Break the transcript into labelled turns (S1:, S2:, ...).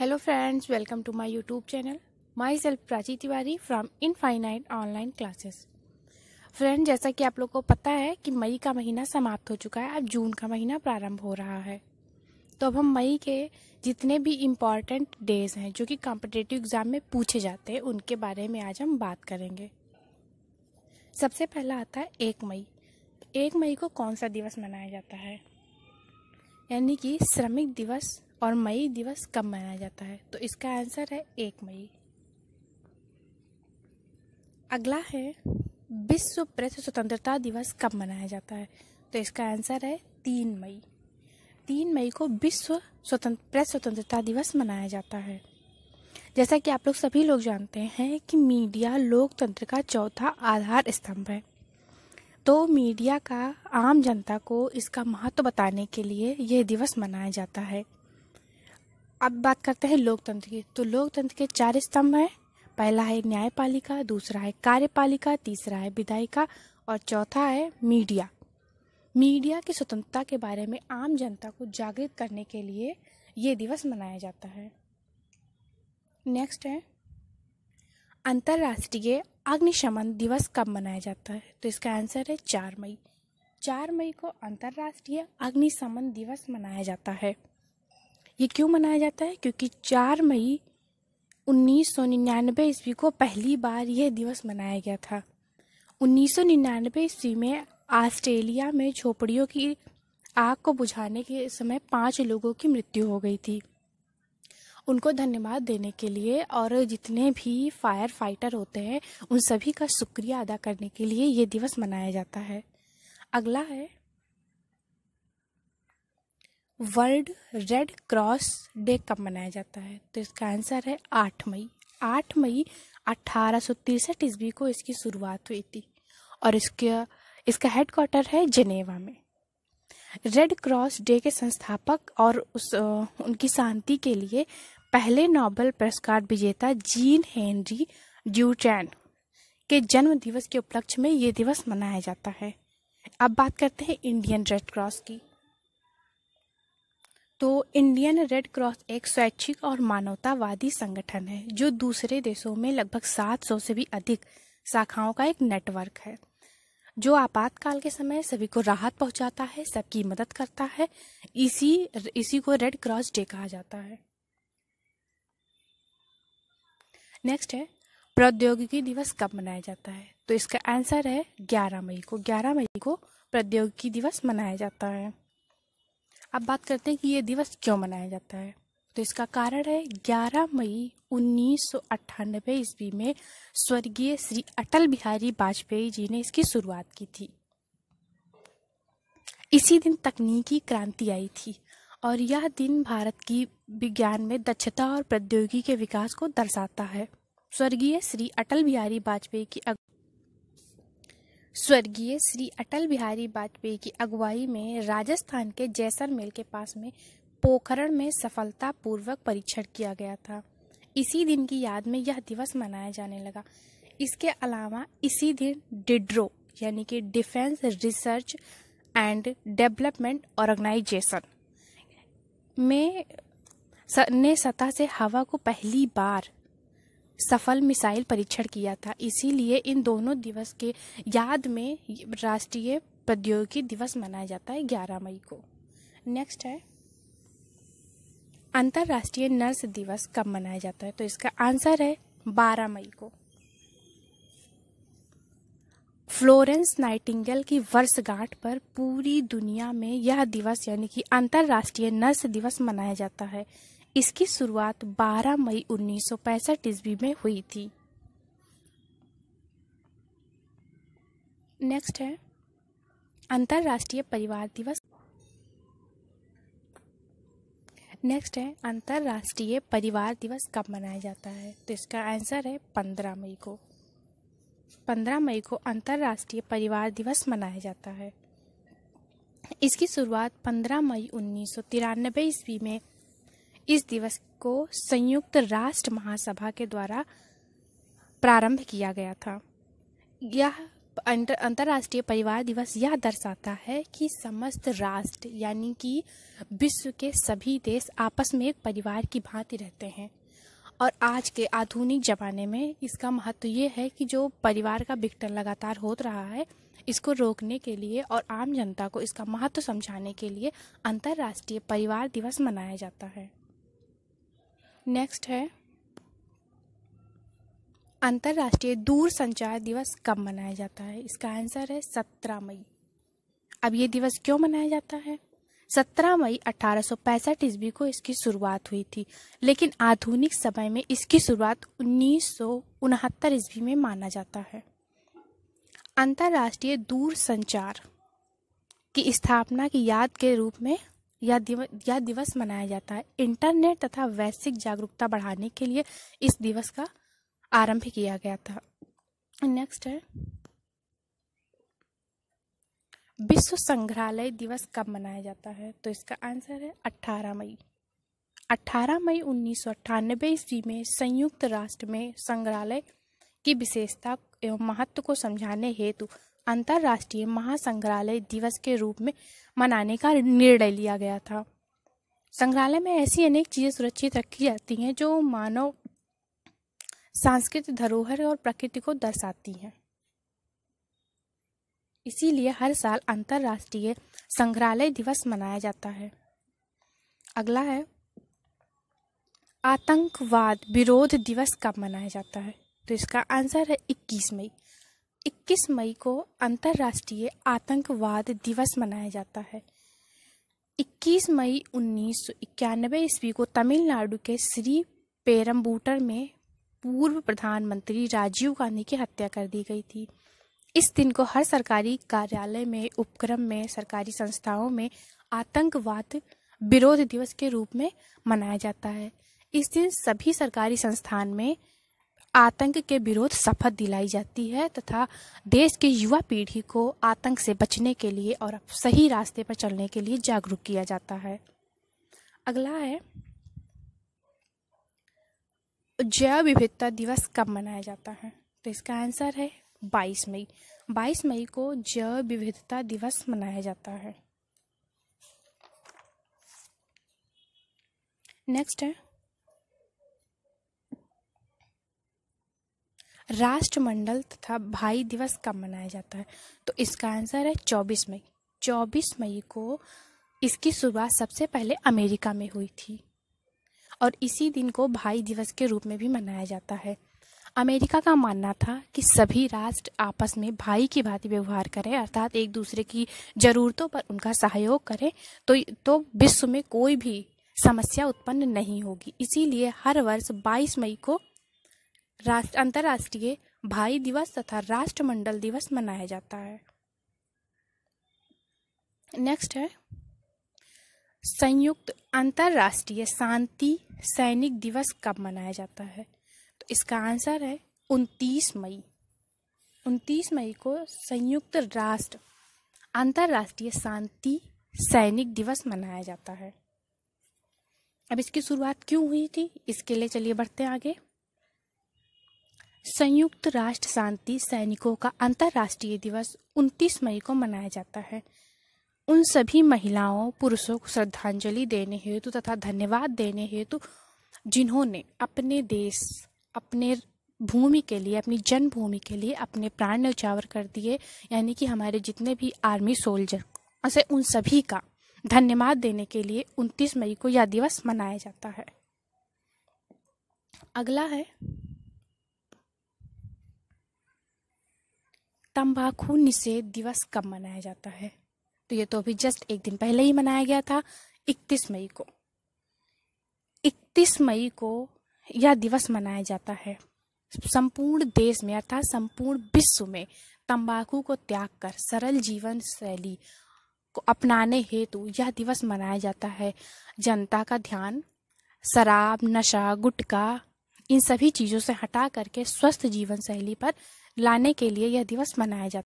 S1: hello friends welcome to my YouTube channel myself Prachi Tiwari from infinite online classes friend जैसा कि आप लोग को पता है कि मई का महीना समाप्त हो चुका है अब जून का महीना प्रारंभ हो रहा है तो अब हम मई के जितने भी इम्पॉर्टेंट डेज हैं जो कि कॉम्पिटेटिव एग्ज़ाम में पूछे जाते हैं उनके बारे में आज हम बात करेंगे सबसे पहला आता है एक मई एक मई को कौन सा दिवस मनाया जाता है यानी कि श्रमिक दिवस और मई दिवस कब मनाया जाता है तो इसका आंसर है एक मई अगला है विश्व प्रेस स्वतंत्रता दिवस कब मनाया जाता है तो इसका आंसर है तीन मई तीन मई को विश्व स्वतंत्र प्रेस स्वतंत्रता दिवस मनाया जाता है जैसा कि आप लोग सभी लोग जानते हैं कि मीडिया लोकतंत्र का चौथा आधार स्तंभ है तो मीडिया का आम जनता को इसका महत्व बताने के लिए यह दिवस मनाया जाता है अब बात करते हैं लोकतंत्र की तो लोकतंत्र के चार स्तंभ हैं पहला है न्यायपालिका दूसरा है कार्यपालिका तीसरा है विधायिका और चौथा है मीडिया मीडिया की स्वतंत्रता के बारे में आम जनता को जागृत करने के लिए ये दिवस मनाया जाता है नेक्स्ट है अंतर्राष्ट्रीय अग्निशमन दिवस कब मनाया जाता है तो इसका आंसर है चार मई चार मई को अंतर्राष्ट्रीय अग्निशमन दिवस मनाया जाता है ये क्यों मनाया जाता है क्योंकि चार मई उन्नीस सौ निन्यानवे ईस्वी को पहली बार यह दिवस मनाया गया था उन्नीस सौ निन्यानवे ईस्वी में ऑस्ट्रेलिया में झोपड़ियों की आग को बुझाने के समय पाँच लोगों की मृत्यु हो गई थी उनको धन्यवाद देने के लिए और जितने भी फायर फाइटर होते हैं उन सभी का शुक्रिया अदा करने के लिए ये दिवस मनाया जाता है अगला है वर्ल्ड रेड क्रॉस डे कब मनाया जाता है तो इसका आंसर है आठ मई आठ मई अट्ठारह सौ तिरसठ ईस्वी को इसकी शुरुआत हुई थी और इसका इसका हेडक्वार्टर है जिनेवा में रेड क्रॉस डे के संस्थापक और उस उनकी शांति के लिए पहले नोबेल पुरस्कार विजेता जीन हेनरी ड्यूटैन के जन्म दिवस के उपलक्ष्य में ये दिवस मनाया जाता है अब बात करते हैं इंडियन रेड क्रॉस की तो इंडियन रेड क्रॉस एक स्वैच्छिक और मानवतावादी संगठन है जो दूसरे देशों में लगभग 700 से भी अधिक शाखाओं का एक नेटवर्क है जो आपातकाल के समय सभी को राहत पहुंचाता है सबकी मदद करता है इसी इसी को रेड क्रॉस डे कहा जाता है नेक्स्ट है प्रौद्योगिकी दिवस कब मनाया जाता है तो इसका आंसर है 11 मई को 11 मई को प्रौद्योगिकी दिवस मनाया जाता है अब बात करते हैं कि ये दिवस क्यों मनाया जाता है तो इसका कारण है 11 मई उन्नीस सौ ईस्वी में स्वर्गीय श्री अटल बिहारी वाजपेयी जी ने इसकी शुरुआत की थी इसी दिन तकनीकी क्रांति आई थी और यह दिन भारत की विज्ञान में दक्षता और प्रौद्योगिकी के विकास को दर्शाता है स्वर्गीय श्री अटल बिहारी वाजपेयी की स्वर्गीय श्री अटल बिहारी वाजपेयी की अगुवाई में राजस्थान के जैसलमेर के पास में पोखरण में सफलतापूर्वक परीक्षण किया गया था इसी दिन की याद में यह दिवस मनाया जाने लगा इसके अलावा इसी दिन डिड्रो यानी कि defence research and development organisation में ने सतह से हवा को पहली बार सफल मिसाइल परीक्षण किया था इसीलिए इन दोनों दिवस के याद में राष्ट्रीय प्रौद्योगिकी दिवस मनाया जाता है ग्यारह मई को नेक्स्ट है अंतर्राष्ट्रीय नर्स दिवस कब मनाया जाता है तो इसका आंसर है बारह मई को फ्लोरेंस नाइटिंगल की वर्षगांठ पर पूरी दुनिया में यह दिवस यानी कि अंतर्राष्ट्रीय नर्स दिवस मनाया जाता है इसकी शुरुआत 12 मई उन्नीस सौ ईस्वी में हुई थी नेक्स्ट है अंतर्राष्ट्रीय परिवार दिवस नेक्स्ट है अंतर्राष्ट्रीय परिवार दिवस कब मनाया जाता है तो इसका आंसर है पंद्रह मई को पंद्रह मई को अंतर्राष्ट्रीय परिवार दिवस मनाया जाता है इसकी शुरुआत पंद्रह मई उन्नीस सौ तिरानबे ईस्वी में इस दिवस को संयुक्त राष्ट्र महासभा के द्वारा प्रारंभ किया गया था यह अंतर्राष्ट्रीय परिवार दिवस यह दर्शाता है कि समस्त राष्ट्र यानी कि विश्व के सभी देश आपस में एक परिवार की भांति रहते हैं और आज के आधुनिक ज़माने में इसका महत्व ये है कि जो परिवार का विघटन लगातार हो रहा है इसको रोकने के लिए और आम जनता को इसका महत्व समझाने के लिए अंतर्राष्ट्रीय परिवार दिवस मनाया जाता है नेक्स्ट है अंतर्राष्ट्रीय दूर संचार दिवस कब मनाया जाता है इसका आंसर है सत्रह मई अब ये दिवस क्यों मनाया जाता है सत्रह मई अठारह सौ पैंसठ ईस्वी को इसकी शुरुआत हुई थी लेकिन आधुनिक समय में इसकी शुरुआत उन्नीस सौ उनहत्तर ईस्वी में माना जाता है अंतर्राष्ट्रीय दूर संचार की स्थापना की याद के रूप में यह दिव, या दिवस मनाया जाता है इंटरनेट तथा वैश्विक जागरूकता बढ़ाने के लिए इस दिवस का आरंभ किया गया था नेक्स्ट है विश्व संग्रहालय दिवस कब मनाया जाता है तो इसका आंसर है 18 मई 18 मई उन्नीस सौ अट्ठानबे ईस्वी में संयुक्त राष्ट्र में संग्रहालय की विशेषता एवं महत्व को समझाने हेतु अंतर्राष्ट्रीय महासंग्रहालय दिवस के रूप में मनाने का निर्णय लिया गया था संग्रहालय में ऐसी अनेक चीज़ें सुरक्षित रखी जाती हैं जो मानव सांस्कृतिक धरोहर और प्रकृति को दर्शाती हैं इसीलिए हर साल अंतर्राष्ट्रीय संग्रहालय दिवस मनाया जाता है अगला है आतंकवाद विरोध दिवस कब मनाया जाता है तो इसका आंसर है 21 मई 21 मई को अंतर्राष्ट्रीय आतंकवाद दिवस मनाया जाता है 21 मई उन्नीस सौ ईस्वी को तमिलनाडु के श्री पेरम्बूटर में पूर्व प्रधानमंत्री राजीव गांधी की हत्या कर दी गई थी इस दिन को हर सरकारी कार्यालय में उपक्रम में सरकारी संस्थाओं में आतंकवाद विरोध दिवस के रूप में मनाया जाता है इस दिन सभी सरकारी संस्थान में आतंक के विरोध शपथ दिलाई जाती है तथा देश की युवा पीढ़ी को आतंक से बचने के लिए और सही रास्ते पर चलने के लिए जागरूक किया जाता है अगला है जैव विविधता दिवस कब मनाया जाता है तो इसका आंसर है 22 मई 22 मई को जैव विविधता दिवस मनाया जाता है नेक्स्ट है राष्ट्रमंडल तथा भाई दिवस कब मनाया जाता है तो इसका आंसर है चौबीस मई चौबीस मई को इसकी शुरुआत सबसे पहले अमेरिका में हुई थी और इसी दिन को भाई दिवस के रूप में भी मनाया जाता है अमेरिका का मानना था कि सभी राष्ट्र आपस में भाई की भांति व्यवहार करें अर्थात एक दूसरे की ज़रूरतों पर उनका सहयोग करें तो तो विश्व में कोई भी समस्या उत्पन्न नहीं होगी इसीलिए हर वर्ष 22 मई को राष्ट्र अंतर्राष्ट्रीय भाई दिवस तथा राष्ट्रमंडल दिवस मनाया जाता है नेक्स्ट है संयुक्त अंतर्राष्ट्रीय शांति सैनिक दिवस कब मनाया जाता है तो इसका आंसर है उनतीस मई उनतीस मई को संयुक्त राष्ट्र अंतर्राष्ट्रीय शांति सैनिक दिवस मनाया जाता है अब इसकी शुरुआत क्यों हुई थी इसके लिए चलिए बढ़ते आगे संयुक्त राष्ट्र शांति सैनिकों का अंतर्राष्ट्रीय दिवस 29 मई को मनाया जाता है उन सभी महिलाओं पुरुषों को श्रद्धांजलि देने हेतु तथा धन्यवाद देने हेतु जिन्होंने अपने देश अपने भूमि के लिए अपनी जन्मभूमि के लिए अपने प्राण न्यौछावर कर दिए यानी कि हमारे जितने भी आर्मी सोल्जर ऐसे उन सभी का धन्यवाद देने के लिए 29 मई को यह दिवस मनाया जाता है अगला है तंबाकू निषेध दिवस कब मनाया जाता है तो ये तो अभी जस्ट एक दिन पहले ही मनाया गया था 31 मई को 31 मई को यह दिवस मनाया जाता है संपूर्ण देश में अर्थात संपूर्ण विश्व में तंबाकू को त्याग कर सरल जीवन शैली को अपनाने हेतु यह दिवस मनाया जाता है जनता का ध्यान शराब नशा गुटखा इन सभी चीज़ों से हटा करके स्वस्थ जीवन शैली पर लाने के लिए यह दिवस मनाया जाता है